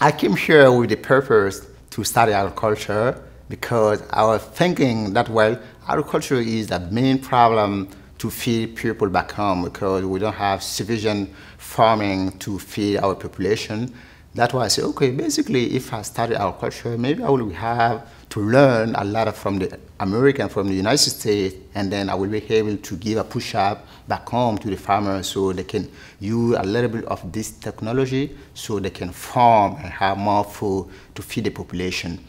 I came here with the purpose to study agriculture because I was thinking that, well, agriculture is the main problem to feed people back home because we don't have sufficient farming to feed our population. That's why I say, okay, basically, if I study agriculture, maybe I will have to learn a lot from the American, from the United States, and then I will be able to give a push up back home to the farmers so they can use a little bit of this technology so they can farm and have more food to feed the population.